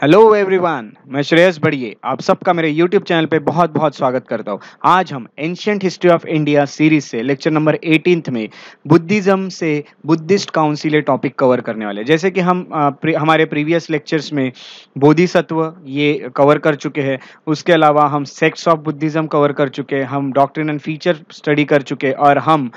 Hello everyone मैं श्रेयस बढ़िए आप सबका मेरे यूट्यूब चैनल पे बहुत बहुत स्वागत करता हूँ आज हम ancient history of India series से लेक्चर नंबर एटीन में बुद्धिज्म से बुद्धिस्ट काउंसिल टॉपिक कवर करने वाले जैसे कि हम आ, प्रि, हमारे प्रीवियस लेक्चर्स में बोधिसत्व ये कवर कर चुके हैं उसके अलावा हम सेक्स ऑफ बुद्धिज्म कवर कर चुके हैं हम डॉक्ट्रिन एंड फीचर स्टडी कर चुके और हम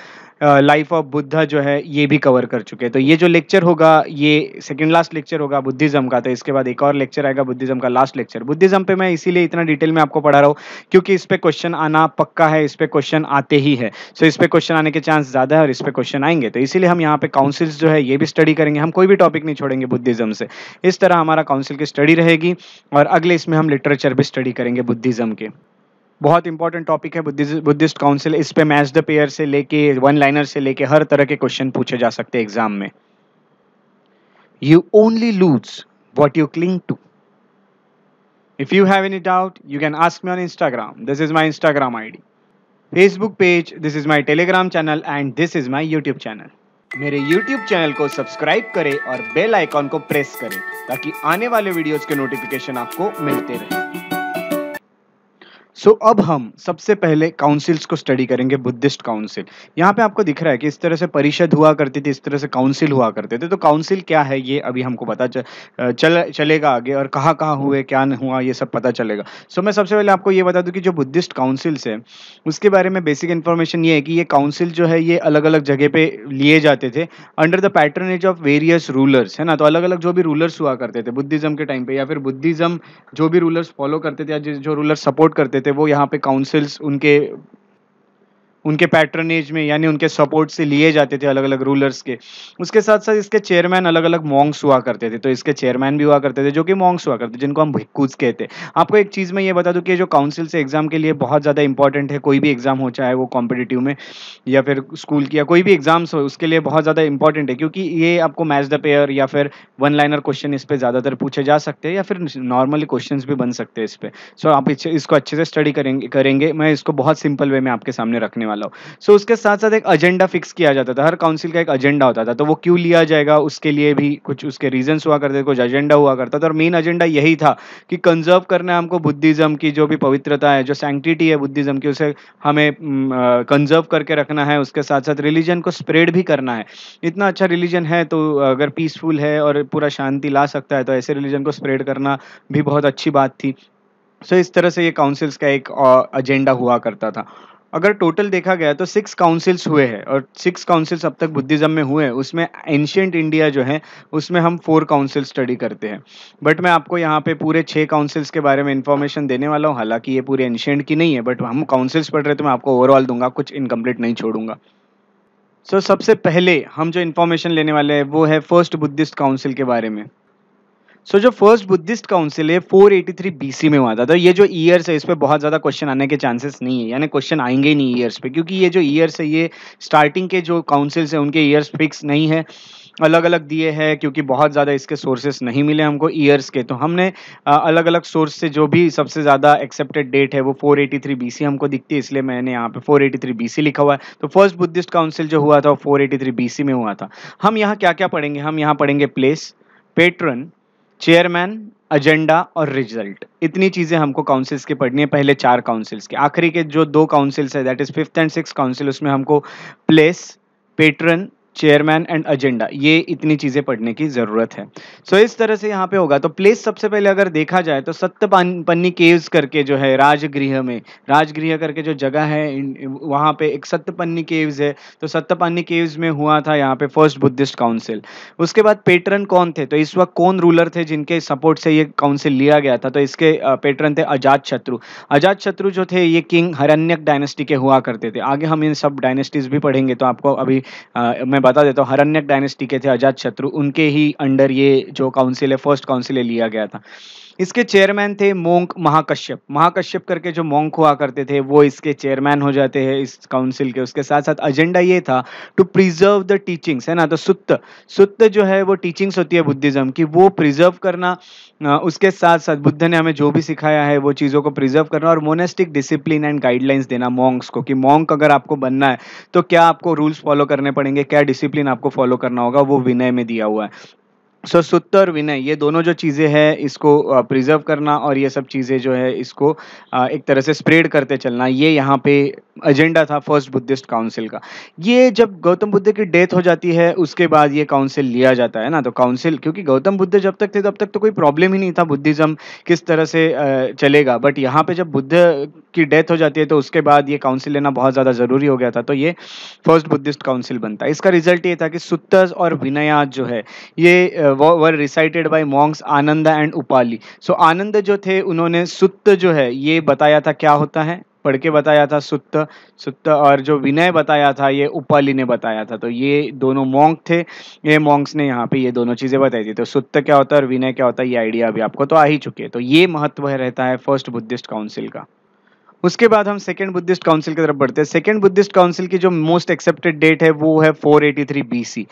लाइफ ऑफ बुद्धा जो है ये भी कवर कर चुके हैं तो ये जो लेक्चर होगा ये सेकंड लास्ट लेक्चर होगा बुद्धिज्म का तो इसके बाद एक और लेक्चर आएगा बुद्धिज्म का लास्ट लेक्चर बुद्धिज्म पे मैं इसीलिए इतना डिटेल में आपको पढ़ा रहा हूँ क्योंकि इस पर क्वेश्चन आना पक्का है इस पर क्वेश्चन आते ही है सो इस पर क्वेश्चन आने के चांस ज़्यादा है और इस पर क्वेश्चन आएंगे तो इसीलिए हम यहाँ पे काउंसिल्स जो है ये भी स्टडी करेंगे हम कोई भी टॉपिक नहीं छोड़ेंगे बुद्धिज्म से इस तरह हमारा काउंसिल की स्टडी रहेगी और अगले इसमें हम लिटरेचर भी स्टडी करेंगे बुद्धिज्म के बहुत इंपॉर्टेंट टॉपिक है बुद्धिस्ट काउंसिल इस पे मैच द पेयर से लेके वन लाइनर से लेके हर तरह के क्वेश्चन पूछे जा सकते हैं एग्जाम में you only lose what you cling to if you have any doubt you can ask me on Instagram this is my Instagram I D Facebook page this is my Telegram channel and this is my YouTube channel मेरे YouTube channel को subscribe करें और bell icon को press करें ताकि आने वाले videos के नोटिफिकेशन आपको मिलते रहें। सो so, अब हम सबसे पहले काउंसिल्स को स्टडी करेंगे बुद्धिस्ट काउंसिल यहाँ पे आपको दिख रहा है कि इस तरह से परिषद हुआ करती थी इस तरह से काउंसिल हुआ करते थे तो काउंसिल क्या है ये अभी हमको पता चल, चलेगा आगे और कहाँ कहाँ हुए क्या हुआ ये सब पता चलेगा सो so, मैं सबसे पहले आपको ये बता दूँ कि जो बुद्धिस्ट काउंसिल्स है उसके बारे में बेसिक इन्फॉर्मेशन ये है कि ये काउंसिल जो है ये अलग अलग जगह पर लिए जाते थे under the patronage of various rulers है ना तो अलग अलग जो भी रूलर्स हुआ करते थे बुद्धिज्म के टाइम पे या फिर बुद्धिज्म जो भी रूलर्स फॉलो करते थे या जो रूलर्स सपोर्ट करते थे होते वो यहाँ पे काउंसिल्स उनके उनके पैटर्नेज में यानी उनके सपोर्ट से लिए जाते थे अलग अलग रूलर्स के उसके साथ साथ इसके चेयरमैन अलग अलग मॉन्ग्स हुआ करते थे तो इसके चेयरमैन भी हुआ करते थे जो कि मॉन्ग्स हुआ करते जिनको हम भिक्कूज कहते हैं आपको एक चीज़ मैं ये बता दूँ कि जो काउंसिल से एग्जाम के लिए बहुत ज़्यादा इंपॉर्टेंट है कोई भी एग्जाम हो चाहे वो कॉम्पिटेटिव में या फिर स्कूल की या कोई भी एग्जाम्स हो उसके लिए बहुत ज़्यादा इंपॉर्टेंट है क्योंकि ये आपको मैच द पेयर या फिर वन लाइनर क्वेश्चन इस पर ज़्यादातर पूछे जा सकते हैं या फिर नॉर्मली क्वेश्चन भी बन सकते हैं इस पर सो आप इसको अच्छे से स्टडी करेंगे करेंगे मैं इसको बहुत सिंपल वे में आपके सामने रखने वाला वाला हो सो so, उसके साथ साथ एक एजेंडा फिक्स किया जाता था हर काउंसिल का एक एजेंडा होता था तो वो क्यों लिया जाएगा उसके लिए भी कुछ उसके रीजंस हुआ करते थे कुछ एजेंडा हुआ करता था तो और मेन एजेंडा यही था कि कंजर्व करना है हमको बुद्धिज्म की जो भी पवित्रता है जो सेंटिटी है बुद्धिज्म की उसे हमें कंजर्व करके रखना है उसके साथ साथ रिलीजन को स्प्रेड भी करना है इतना अच्छा रिलीजन है तो अगर पीसफुल है और पूरा शांति ला सकता है तो ऐसे रिलीजन को स्प्रेड करना भी बहुत अच्छी बात थी सो तो so, इस तरह से ये काउंसिल्स का एक एजेंडा हुआ करता था अगर टोटल देखा गया तो सिक्स काउंसिल्स हुए हैं और सिक्स काउंसिल्स अब तक बुद्धिज़्म में हुए हैं उसमें एंशियंट इंडिया जो है उसमें हम फोर काउंसिल स्टडी करते हैं बट मैं आपको यहाँ पे पूरे छः काउंसिल्स के बारे में इन्फॉर्मेशन देने वाला हूँ हालांकि ये पूरे एंशियंट की नहीं है बट हम काउंसिल्स पढ़ रहे तो मैं आपको ओवरऑल दूंगा कुछ इनकम्प्लीट नहीं छोड़ूंगा सो so, सबसे पहले हम जो इन्फॉर्मेशन लेने वाले हैं वो है फर्स्ट बुद्धिस्ट काउंसिल के बारे में सो so, जो फर्स्ट बुद्धिस्ट काउंसिल है 483 सी में हुआ था तो ये जो ईयर्स है इस पर बहुत ज़्यादा क्वेश्चन आने के चांसेस नहीं है यानी क्वेश्चन आएंगे ही नहीं ईयर्स पे क्योंकि ये जो ईयर्स है ये स्टार्टिंग के जो काउंसिल्स है उनके ईयर्स फिक्स नहीं है अलग अलग दिए हैं क्योंकि बहुत ज़्यादा इसके सोर्सेस नहीं मिले हमको ईयर्स के तो हमने अलग अलग सोर्स से जो भी सबसे ज़्यादा एक्सेप्टेड डेट है वो 483 सी हमको दिखती है इसलिए मैंने यहाँ पे 483 सी लिखा हुआ है तो फर्स्ट बुद्धिस्ट काउंसिल जो हुआ था वो 483 सी में हुआ था हम यहाँ क्या क्या पढ़ेंगे हम यहाँ पढ़ेंगे प्लेस पेट्रन चेयरमैन एजेंडा और रिजल्ट इतनी चीज़ें हमको काउंसिल्स की पढ़नी है पहले चार काउंसिल्स के आखिरी के जो दो काउंसिल्स है that is fifth and six council उसमें हमको place patron chairman and agenda ये इतनी चीज़ें पढ़ने की ज़रूरत है सो so, इस तरह से यहाँ पे होगा तो प्लेस सबसे पहले अगर देखा जाए तो पन्नी केव्स करके जो है राजगृह में राजगृह करके जो जगह है वहाँ पे एक सत्यपन्नी केव्स है तो सत्यपन्नी केव्स में हुआ था यहाँ पे फर्स्ट बुद्धिस्ट काउंसिल उसके बाद पेटर्न कौन थे तो इस वक्त कौन रूलर थे जिनके सपोर्ट से ये काउंसिल लिया गया था तो इसके पेटर्न थे अजात शत्रु अजात शत्रु जो थे ये किंग हरण्यक डायनेस्टी के हुआ करते थे आगे हम इन सब डायनेस्टीज भी पढ़ेंगे तो आपको अभी मैं बता देता हूँ हरण्यक डायनेस्टी के थे अजात शत्रु उनके ही अंडर ये जो काउंसिल है फर्स्ट काउंसिल लिया गया था इसके चेयरमैन थे मोंक महाकश्यप महाकश्यप करके जो मोंक हुआ करते थे वो इसके चेयरमैन हो जाते हैं इस काउंसिल के उसके साथ साथ एजेंडा ये था टू प्रिजर्व द टीचिंग्स है ना तो सुत्त सुत्त जो है वो टीचिंग्स होती है बुद्धिज्म की वो प्रिजर्व करना उसके साथ साथ बुद्ध ने हमें जो भी सिखाया है वो चीज़ों को प्रिजर्व करना और मोनेस्टिक डिसिप्लिन एंड गाइडलाइंस देना मोंग्स को कि मोंक अगर आपको बनना है तो क्या आपको रूल्स फॉलो करने पड़ेंगे क्या डिसिप्लिन आपको फॉलो करना होगा वो विनय में दिया हुआ है सो सुत्त और विनय ये दोनों जो चीज़ें हैं इसको प्रिजर्व करना और ये सब चीज़ें जो है इसको एक तरह से स्प्रेड करते चलना ये यहाँ पे एजेंडा था फर्स्ट बुद्धिस्ट काउंसिल का ये जब गौतम बुद्ध की डेथ हो जाती है उसके बाद ये काउंसिल लिया जाता है ना तो काउंसिल क्योंकि गौतम बुद्ध जब तक थे तब तक तो कोई प्रॉब्लम ही नहीं था बुद्धिज़्म किस तरह से चलेगा बट यहाँ पर जब बुद्ध की डेथ हो जाती है तो उसके बाद ये काउंसिल लेना बहुत ज़्यादा ज़रूरी हो गया था तो ये फर्स्ट बुद्धिस्ट काउंसिल बनता है इसका रिजल्ट ये था कि सुत्तज और विनयाज जो है ये were recited by monks Ananda and Upali so so, Anand जो थे उन्होंने सुत्त जो है ये बताया था क्या होता है पढ़ के बताया था सुत्त सुत्त और जो विनय बताया था ये उपाली ने बताया था तो ये दोनों मोंक थे ये मोंक्स ने यहाँ पे ये दोनों चीज़ें बताई थी तो सुत्त क्या होता है और विनय क्या होता है ये आइडिया अभी आपको तो आ ही चुके तो ये महत्व रहता है फर्स्ट बुद्धिस्ट काउंसिल का उसके बाद हम सेकेंड बुद्धिस्ट काउंसिल की तरफ बढ़ते हैं सेकेंड बुद्धिस्ट काउंसिल की जो मोस्ट एक्सेप्टेड डेट है वो है 483 एटी बीसी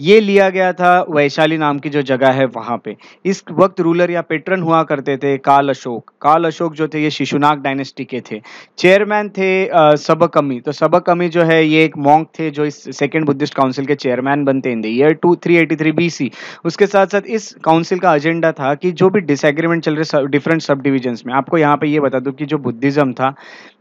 ये लिया गया था वैशाली नाम की जो जगह है वहाँ पे इस वक्त रूलर या पेट्रन हुआ करते थे काल अशोक काल अशोक जो थे ये शिशुनाग डायनेस्टी के थे चेयरमैन थे सबकमी तो सबकमी जो है ये एक मॉन्क थे जो इस सेकेंड बुद्धिस्ट काउंसिल के चेयरमैन बनते हैं year two three eighty three B C उसके साथ साथ इस काउंसिल का एजेंडा था कि जो भी डिसएग्रीमेंट चल रहे डिफरेंट सब डिविजन्स में आपको यहाँ पे ये बता दूँ कि जो बुद्धिज्म था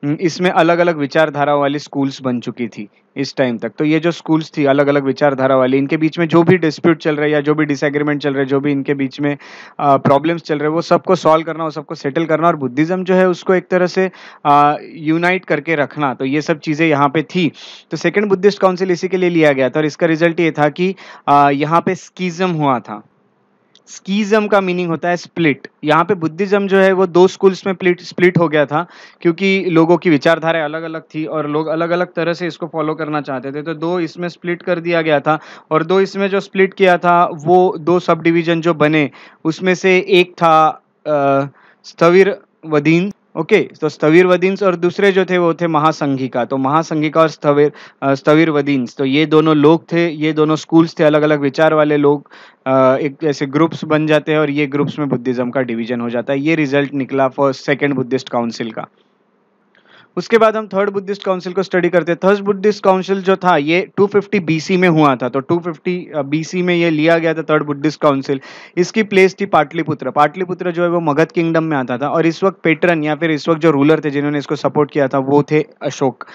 हम्म, इसमें अलग अलग विचारधारा वाली स्कूल्स बन चुकी थी इस टाइम तक तो ये जो स्कूल्स थी अलग अलग विचारधारा वाली इनके बीच में जो भी डिस्प्यूट चल रहा है या जो भी डिसएग्रीमेंट चल रहे जो भी इनके बीच में प्रॉब्लम्स चल रहे वो सबको सॉल्व करना और सबको सेटल करना और बुद्धिज्म जो है उसको एक तरह से यूनाइट करके रखना तो ये सब चीज़ें यहाँ पे थी तो सेकेंड बुद्धिस्ट काउंसिल इसी के लिए लिया गया था और इसका रिजल्ट ये था कि यहाँ पे स्कीज़म हुआ था स्कीज़म का मीनिंग होता है स्प्लिट यहाँ पे बुद्धिज़्म जो है वो दो स्कूल्स में प्लिट स्प्लिट हो गया था क्योंकि लोगों की विचारधाराएं अलग अलग थी और लोग अलग अलग तरह से इसको फॉलो करना चाहते थे तो दो इसमें स्प्लिट कर दिया गया था और दो इसमें जो स्प्लिट किया था वो दो सब डिवीज़न जो बने उसमें से एक था स्थविर वदीन ओके okay, तो स्थवीर वदींस और दूसरे जो थे वो थे महासंघिका तो महासंघिका और स्थवीर स्थवीर वदींस तो ये दोनों लोग थे ये दोनों स्कूल्स थे अलग अलग विचार वाले लोग एक ऐसे ग्रुप्स बन जाते हैं और ये ग्रुप्स में बुद्धिज्म का डिवीजन हो जाता है ये रिजल्ट निकला फॉर सेकेंड बुद्धिस्ट काउंसिल का उसके बाद हम थर्ड बुद्धिस्ट काउंसिल को स्टडी करते हैं थर्ड बुद्धिस्ट काउंसिल जो था ये 250 बीसी में हुआ था तो 250 बीसी में ये लिया गया था थर्ड बुद्धिस्ट काउंसिल इसकी प्लेस थी पाटलिपुत्र पाटलिपुत्र जो है वो मगध किंगडम में आता था और इस वक्त पेटरन या फिर इस वक्त जो रूलर थे जिन्होंने इसको सपोर्ट किया था वो थे अशोक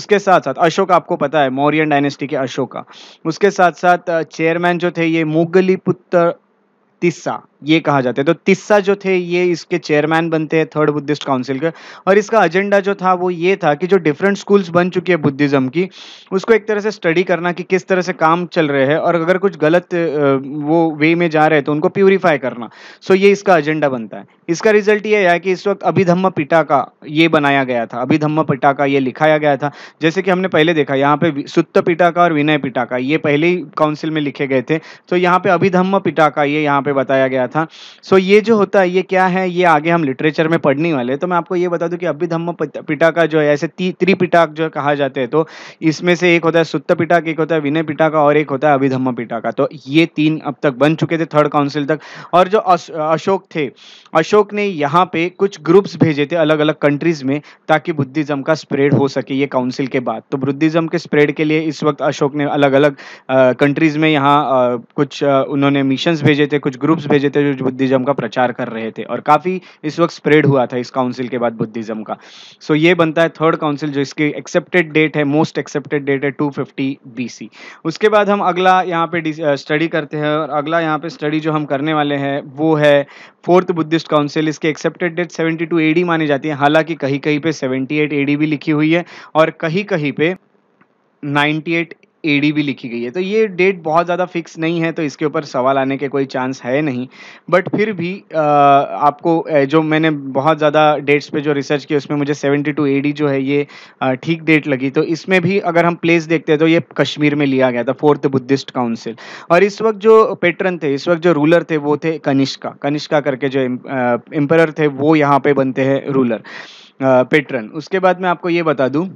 उसके साथ साथ अशोक आपको पता है मौर्यन डायनेस्टी के अशोका उसके साथ साथ चेयरमैन जो थे ये मुगली पुत्र तिस्सा ये कहा जाता है तो तिस्सा जो थे ये इसके चेयरमैन बनते हैं थर्ड बुद्धिस्ट काउंसिल के और इसका एजेंडा जो था वो ये था कि जो डिफरेंट स्कूल्स बन चुकी है बुद्धिज़्म की उसको एक तरह से स्टडी करना कि किस तरह से काम चल रहे हैं और अगर कुछ गलत वो वे में जा रहे हैं तो उनको प्योरीफाई करना सो ये इसका एजेंडा बनता है इसका रिजल्ट ये है कि इस वक्त अभिधम्म पिटाका ये बनाया गया था अभिधम्म पिटाका ये लिखाया गया था जैसे कि हमने पहले देखा यहाँ पे सुत्त पिटाका और विनय पिटाका ये पहले ही काउंसिल में लिखे गए थे तो यहाँ पे अभिधम्म पिटाका ये यहाँ पे बताया गया था सो so, ये जो होता है ये क्या है ये आगे हम लिटरेचर में पढ़ने वाले तो मैं आपको ये बता दूं कि अभी धम्म पिटा का जो है ऐसे त्रिपिटाक जो कहा जाते हैं तो इसमें से एक होता है सुत्त पिटाक एक होता है विनय पिटाका और एक होता है अभिधम्म पिटाका तो ये तीन अब तक बन चुके थे थर्ड काउंसिल तक और जो अशोक थे अशोक ने यहाँ पे कुछ ग्रुप्स भेजे थे अलग अलग कंट्रीज में ताकि बुद्धिज्म का स्प्रेड हो सके ये काउंसिल के बाद तो बुद्धिज्म के स्प्रेड के लिए इस वक्त अशोक ने अलग अलग कंट्रीज में यहाँ कुछ उन्होंने मिशन भेजे थे कुछ ग्रुप्स भेजे थे थे जो बुद्धिज्म का प्रचार कर रहे थे और काफ़ी इस वक्त स्प्रेड हुआ था इस काउंसिल के बाद बुद्धिज्म का सो so, ये बनता है थर्ड काउंसिल जो इसकी एक्सेप्टेड डेट है मोस्ट एक्सेप्टेड डेट है टू फिफ्टी उसके बाद हम अगला यहाँ पे स्टडी करते हैं और अगला यहाँ पे स्टडी जो हम करने वाले हैं वो है फोर्थ बुद्धिस्ट काउंसिल इसके एक्सेप्टेड डेट 72 टू एडी मानी जाती है हालांकि कहीं कहीं पे 78 एडी भी लिखी हुई है और कहीं कहीं पे 98 एडी भी लिखी गई है तो ये डेट बहुत ज़्यादा फिक्स नहीं है तो इसके ऊपर सवाल आने के कोई चांस है नहीं बट फिर भी आ, आपको जो मैंने बहुत ज़्यादा डेट्स पे जो रिसर्च की उसमें मुझे 72 एडी जो है ये ठीक डेट लगी तो इसमें भी अगर हम प्लेस देखते हैं तो ये कश्मीर में लिया गया था फोर्थ बुद्धिस्ट काउंसिल और इस वक्त जो पेटर्न थे इस वक्त जो रूलर थे वो थे कनिष्का कनिष्का करके जो एम्पर थे वो यहाँ पर बनते हैं रूलर पेट्रन उसके बाद मैं आपको ये बता दूँ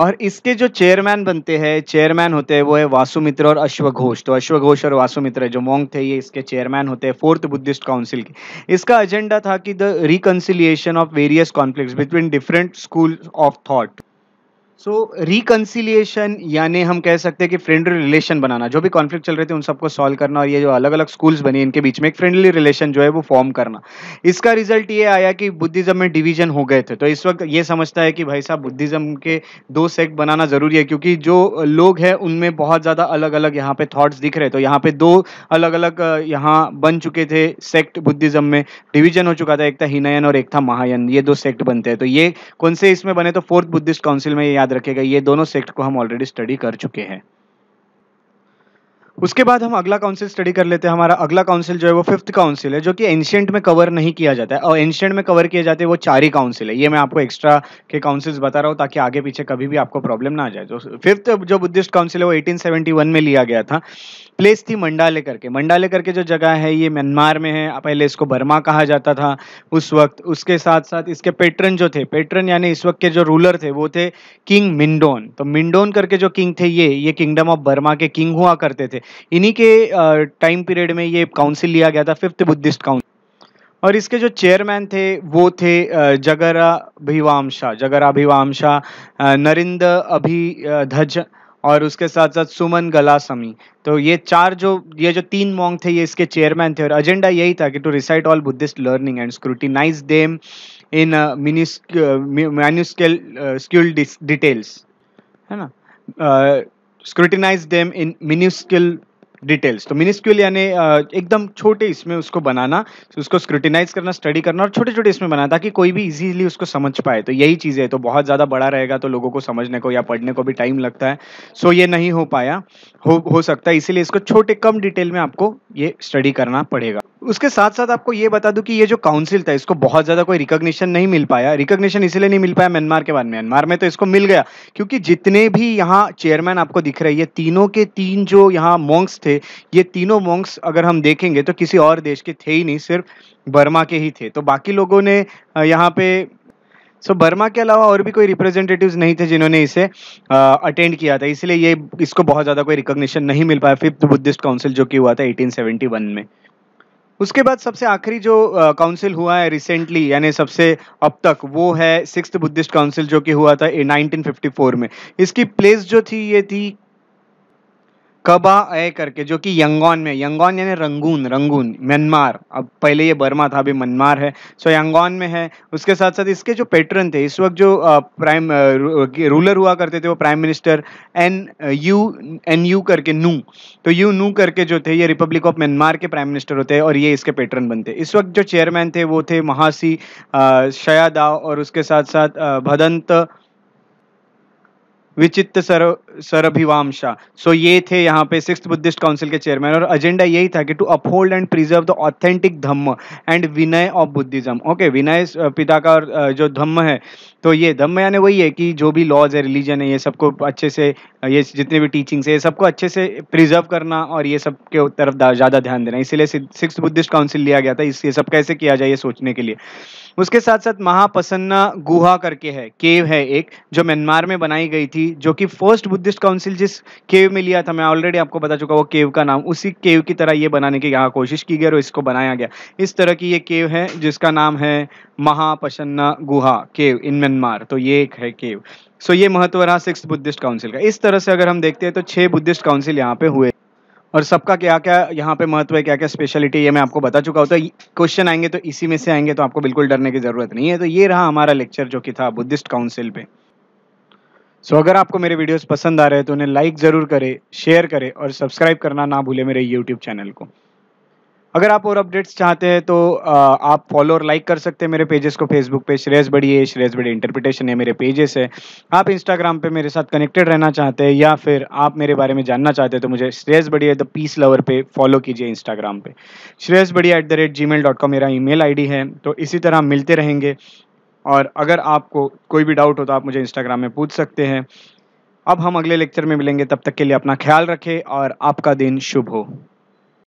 और इसके जो चेयरमैन बनते हैं चेयरमैन होते हैं वो है वासु मित्र और अश्व घोष तो अश्व घोष और वासु मित्र जो मोंग थे ये इसके चेयरमैन होते हैं फोर्थ बुद्धिस्ट काउंसिल के इसका एजेंडा था कि the reconciliation of various conflicts between different school of thought so reconciliation यानी हम कह सकते हैं कि फ्रेंडली रिलेशन बनाना जो भी कॉन्फ्लिक्ट चल रहे थे उन सबको सॉल्व करना और ये जो अलग अलग स्कूल्स बने इनके बीच में एक फ्रेंडली रिलेशन जो है वो फॉर्म करना इसका रिजल्ट ये आया कि बुद्धिज्म में डिवीजन हो गए थे तो इस वक्त ये समझता है कि भाई साहब बुद्धिज्म के दो सेक्ट बनाना ज़रूरी है क्योंकि जो लोग हैं उनमें बहुत ज़्यादा अलग अलग यहाँ पे थाट्स दिख रहे तो यहाँ पे दो अलग अलग यहाँ बन चुके थे सेक्ट बुद्धिज्म में डिवीजन हो चुका था एक था हिनायन और एक था महायन ये दो सेक्ट बनते हैं तो ये कौन से इसमें बने तो फोर्थ बुद्धिस्ट काउंसिल में याद रखेगा ये दोनों सेक्ट को हम ऑलरेडी स्टडी कर चुके हैं उसके बाद हम अगला काउंसिल स्टडी कर लेते हैं हमारा अगला काउंसिल जो है वो फिफ्थ काउंसिल है जो कि एंशियंट में कवर नहीं किया जाता है और एंशियंट में कवर किए जाते हैं वो चार ही काउंसिल है ये मैं आपको एक्स्ट्रा के काउंसिल्स बता रहा हूँ ताकि आगे पीछे कभी भी आपको प्रॉब्लम ना आ जाए तो फिफ्थ जो बुद्धिस्ट काउंसिल है वो एटीन में लिया गया था प्लेस थी मंडाले करके मंडाले करके जो जगह है ये म्यांमार में है पहले इसको बर्मा कहा जाता था उस वक्त उसके साथ साथ इसके पेट्रन जो थे पेट्रन यानी इस वक्त के जो रूलर थे वो थे किंग मिंडोन तो मिंडोन करके जो किंग थे ये ये किंगडम ऑफ बर्मा के किंग हुआ करते थे इन्हीं के टाइम पीरियड में ये काउंसिल लिया गया था फिफ्थ बुद्धिस्ट काउंसिल और इसके जो चेयरमैन थे वो थे जगरा भिवाम शाह जगरा भिवाम शाह नरिंद अभिधज और उसके साथ साथ सुमन गलासमी तो ये चार जो ये जो तीन मॉन्ग थे ये इसके चेयरमैन थे और एजेंडा यही था कि to recite all Buddhist learning and scrutinize them in minuscule details है ना scrutinize them in minuscule details तो मिनिस्क्यूल यानी एकदम छोटे इसमें उसको बनाना उसको स्क्रूटिनाइज करना स्टडी करना और छोटे छोटे इसमें बनाना ताकि कोई भी इजीली उसको समझ पाए तो यही चीज़ है तो बहुत ज़्यादा बड़ा रहेगा तो लोगों को समझने को या पढ़ने को भी टाइम लगता है सो ये नहीं हो पाया हो हो सकता है इसीलिए इसको छोटे कम डिटेल में आपको ये स्टडी करना पड़ेगा उसके साथ साथ आपको ये बता दूं कि ये जो काउंसिल था इसको बहुत ज़्यादा कोई रिकॉग्निशन नहीं मिल पाया रिकॉग्निशन इसलिए नहीं मिल पाया म्यांमार के बाद म्यांमार में तो इसको मिल गया क्योंकि जितने भी यहाँ चेयरमैन आपको दिख रही है तीनों के तीन जो यहाँ मॉन्क्स थे थे ये तीनों मॉन्क्स अगर हम देखेंगे तो किसी और देश के थे ही नहीं सिर्फ बर्मा के ही थे तो बाकी लोगों ने यहाँ पे सो so, बर्मा के अलावा और भी कोई रिप्रेजेंटेटिव्स नहीं थे जिन्होंने इसे अटेंड किया था इसलिए ये इसको बहुत ज़्यादा कोई रिकॉग्निशन नहीं मिल पाया फिफ्थ बुद्धिस्ट काउंसिल जो कि हुआ था 1871 में उसके बाद सबसे आखिरी जो काउंसिल हुआ है रिसेंटली यानी सबसे अब तक वो है सिक्स बुद्धिस्ट काउंसिल जो कि हुआ था 1954 में इसकी प्लेस जो थी ये थी कबा ए करके जो कि यंगोन में यंगोन यानी रंगून रंगून म्यांमार अब पहले ये बर्मा था अभी म्यांमार है सो यंगोन में है उसके साथ साथ इसके जो पेटर्न थे इस वक्त जो प्राइम रूलर हुआ करते थे वो prime minister N U N U करके नू तो यू नू करके जो थे ये रिपब्लिक ऑफ म्यांमार के प्राइम मिनिस्टर होते हैं और ये इसके पैटर्न बनते इस वक्त जो चेयरमैन थे वो थे महासी शयादा और उसके साथ साथ भदंत विचित्र सर सरभिवामशा सो ये थे यहाँ पे सिक्स बुद्धिस्ट काउंसिल के चेयरमैन और एजेंडा यही था कि to uphold and preserve the authentic dhamma and vinaya of Buddhism okay vinaya पिता का जो धम्म है तो ये धम्मयान वही है कि जो भी लॉज है रिलीजन है ये सबको अच्छे से ये जितने भी टीचिंग्स है ये सबको अच्छे से प्रिजर्व करना और ये सब के तरफ ज़्यादा ध्यान देना इसीलिए सिक्स बुद्धिस्ट काउंसिल लिया गया था इस ये सब कैसे किया जाए ये सोचने के लिए उसके साथ साथ महापसन्ना गुहा करके है केव है एक जो म्यांमार में बनाई गई थी जो कि फर्स्ट बुद्धिस्ट काउंसिल जिस केव में लिया था मैं ऑलरेडी आपको बता चुका वो केव का नाम उसी केव की तरह ये बनाने की यहाँ कोशिश की गई और इसको बनाया गया इस तरह की ये केव है जिसका नाम है महापसन्ना गुहा केव इन म्यांमार तो ये एक है केव सो so ये महत्व रहा सिक्स बुद्धिस्ट काउंसिल का इस तरह से अगर हम देखते हैं तो छह बुद्धिस्ट काउंसिल यहाँ पे हुए और सबका क्या क्या यहाँ पे महत्व है क्या क्या स्पेशलिटी ये मैं आपको बता चुका हूँ तो क्वेश्चन आएंगे तो इसी में से आएंगे तो आपको बिल्कुल डरने की ज़रूरत नहीं है तो ये रहा हमारा लेक्चर जो कि था बुद्धिस्ट काउंसिल पे सो so, अगर आपको मेरे वीडियोस पसंद आ रहे हैं तो उन्हें लाइक ज़रूर करें शेयर करें और सब्सक्राइब करना ना भूले मेरे यूट्यूब चैनल को अगर आप और अपडेट्स चाहते हैं तो आप फॉलो और लाइक कर सकते हैं मेरे पेजेस को फेसबुक पे श्रेयस बड़ी श्रेयस बड़ी इंटरप्रिटेशन है मेरे पेजेस है आप इंस्टाग्राम पे मेरे साथ कनेक्टेड रहना चाहते हैं या फिर आप मेरे बारे में जानना चाहते हैं तो मुझे Shreyas Badi the peace lover पे फॉलो कीजिए इंस्टाग्राम पे Shreyas Badi at the rate Gmail dot com मेरा ई मेल आई डी है तो इसी तरह मिलते रहेंगे और अगर आपको कोई भी डाउट हो तो आप मुझे इंस्टाग्राम में पूछ सकते हैं अब हम अगले लेक्चर में मिलेंगे तब तक के लिए अपना ख्याल रखें और आपका दिन शुभ हो